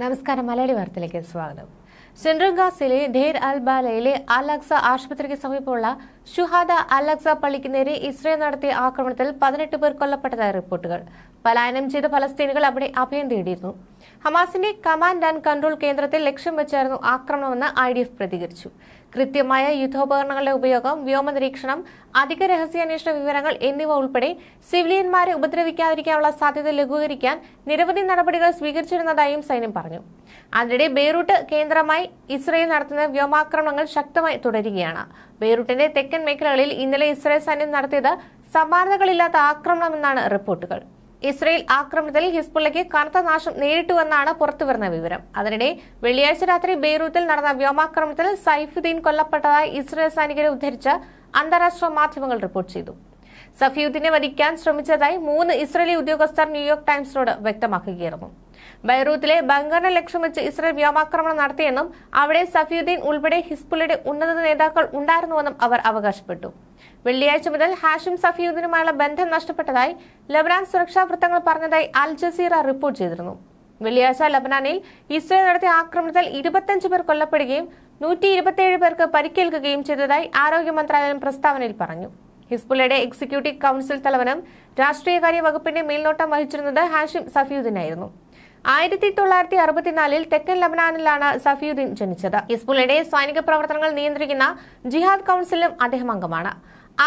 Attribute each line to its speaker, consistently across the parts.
Speaker 1: നമസ്കാരം മലയാളി വാർത്തയിലേക്ക് സ്വാഗതം സിൻറംഗാസിലെ ധേർ ഡേർ അൽ ബാലയിലെ അലക്സ ആശുപത്രിക്ക് സമീപമുള്ള ഷുഹാദ അലക്സ പള്ളിക്ക് നേരെ ഇസ്രയേൽ നടത്തിയ ആക്രമണത്തിൽ പതിനെട്ട് പേർ കൊല്ലപ്പെട്ടതായി റിപ്പോർട്ടുകൾ പലായനം ചെയ്ത ഫലസ്തീനുകൾ അവിടെ അഭയം തേടിയിരുന്നു ഹമാസിന്റെ കമാൻഡ് ആൻഡ് കൺട്രോൾ കേന്ദ്രത്തിൽ ലക്ഷ്യം വെച്ചായിരുന്നു ആക്രമണമെന്ന് ഐ ഡി എഫ് പ്രതികരിച്ചു കൃത്യമായ യുദ്ധോപകരണങ്ങളുടെ ഉപയോഗം വ്യോമ നിരീക്ഷണം അധിക രഹസ്യാന്വേഷണ വിവരങ്ങൾ എന്നിവ ഉൾപ്പെടെ സിവിലിയന്മാരെ ഉപദ്രവിക്കാതിരിക്കാനുള്ള സാധ്യത ലഘൂകരിക്കാൻ നിരവധി നടപടികൾ സ്വീകരിച്ചിരുന്നതായും സൈന്യം പറഞ്ഞു അതിനിടെ ബെയ്റൂട്ട് കേന്ദ്രമായി ഇസ്രയേൽ നടത്തുന്ന വ്യോമാക്രമണങ്ങൾ ശക്തമായി തുടരുകയാണ് ബെയ്റൂട്ടിന്റെ തെക്കൻ മേഖലകളിൽ ഇന്നലെ ഇസ്രയേൽ സൈന്യം നടത്തിയത് സമാനതകളില്ലാത്ത ആക്രമണമെന്നാണ് റിപ്പോർട്ടുകൾ ഇസ്രയേൽ ആക്രമണത്തിൽ ഹിസ്ബുള്ളയ്ക്ക് കനത്ത നാശം നേരിട്ടുവെന്നാണ് പുറത്തുവരുന്ന വിവരം അതിനിടെ വെള്ളിയാഴ്ച രാത്രി ബെയ്റൂത്തിൽ നടന്ന വ്യോമാക്രമണത്തിൽ സൈഫുദ്ദീൻ കൊല്ലപ്പെട്ടതായി ഇസ്രയേൽ സൈനികരെ ഉദ്ധരിച്ച് അന്താരാഷ്ട്ര മാധ്യമങ്ങൾ റിപ്പോർട്ട് ചെയ്തു സഫിയുദ്ദീനെ വധിക്കാൻ ശ്രമിച്ചതായി മൂന്ന് ഇസ്രയേലി ഉദ്യോഗസ്ഥർ ന്യൂയോർക്ക് ടൈംസിനോട് വ്യക്തമാക്കുകയായിരുന്നു ബൈറൂത്തിലെ ബംഗറിനെ ലക്ഷ്യം വെച്ച് ഇസ്രയേൽ വ്യോമാക്രമണം നടത്തിയെന്നും അവിടെ സഫിയുദ്ദീൻ ഉൾപ്പെടെ ഹിസ്ബുള്ളയുടെ ഉന്നത നേതാക്കൾ ഉണ്ടായിരുന്നുവെന്നും അവർ അവകാശപ്പെട്ടു വെള്ളിയാഴ്ച മുതൽ ഹാഷിം സഫിയുദ്ദീനുമായുള്ള ബന്ധം നഷ്ടപ്പെട്ടതായി ലബനാൻ സുരക്ഷാ വൃത്തങ്ങൾ പറഞ്ഞതായി അൽ ജസീറ റിപ്പോർട്ട് ചെയ്തിരുന്നു വെള്ളിയാഴ്ച ലബനാനിൽ ഇസ്രയേൽ നടത്തിയ ആക്രമണത്തിൽ ഇരുപത്തഞ്ച് പേർ കൊല്ലപ്പെടുകയും നൂറ്റി ഇരുപത്തിയേഴ് പേർക്ക് പരിക്കേൽക്കുകയും ചെയ്തതായി ആരോഗ്യ മന്ത്രാലയം പ്രസ്താവനയിൽ പറഞ്ഞു ഹിസ്ബുള്ളയുടെ എക്സിക്യൂട്ടീവ് കൗൺസിൽ തലവനും രാഷ്ട്രീയകാര്യ വകുപ്പിന്റെ മേൽനോട്ടം വഹിച്ചിരുന്നത് ഹാഷിം സഫിയുദ്ദീനായിരുന്നു ആയിരത്തി തൊള്ളായിരത്തി അറുപത്തിനാലിൽ തെക്കൻ ലബനാനിലാണ് സഫിയുദ്ദീൻ ജനിച്ചത് ഹിസ്ബുളിന്റെ സൈനിക പ്രവർത്തനങ്ങൾ നിയന്ത്രിക്കുന്ന ജിഹാദ് കൌൺസിലും അദ്ദേഹം അംഗമാണ്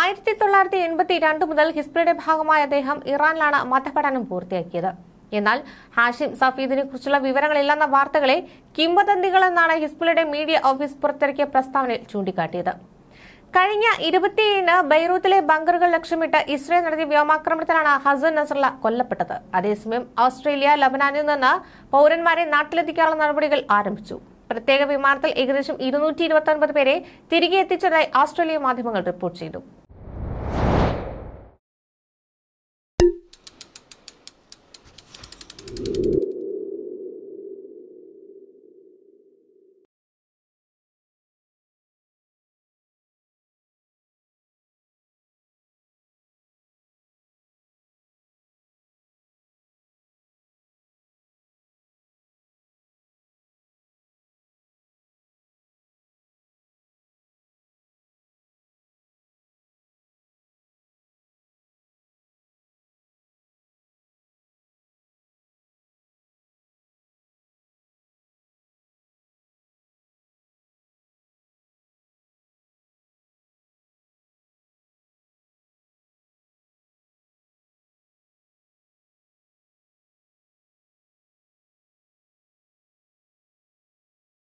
Speaker 1: ആയിരത്തി തൊള്ളായിരത്തി എൺപത്തി രണ്ട് മുതൽ ഹിസ്ബുളിന്റെ ഭാഗമായ അദ്ദേഹം ഇറാനിലാണ് മതപഠനം പൂർത്തിയാക്കിയത് എന്നാൽ ഹാഷിം സഫീദിനെ കുറിച്ചുള്ള വിവരങ്ങളില്ലെന്ന വാർത്തകളെ കിംവദന്തികളെന്നാണ് ഹിസ്ബുളിന്റെ മീഡിയ ഓഫീസ് പുറത്തിറക്കിയ പ്രസ്താവനയിൽ ചൂണ്ടിക്കാട്ടിയത് കഴിഞ്ഞ ഇരുപത്തിയേഴിന് ബൈറൂത്തിലെ ബങ്കറുകൾ ലക്ഷ്യമിട്ട് ഇസ്രയേൽ നടത്തിയ വ്യോമാക്രമണത്തിലാണ് ഹസൻ നസറുള്ള കൊല്ലപ്പെട്ടത് അതേസമയം ഓസ്ട്രേലിയ ലബനാനിൽ നിന്ന് പൌരന്മാരെ നാട്ടിലെത്തിക്കാനുള്ള നടപടികൾ ആരംഭിച്ചു പ്രത്യേക വിമാനത്തിൽ ഏകദേശം ഇരുന്നൂറ്റി ഇരുപത്തി പേരെ തിരികെ എത്തിച്ചതായി ഓസ്ട്രേലിയ മാധ്യമങ്ങൾ റിപ്പോർട്ട് ചെയ്തു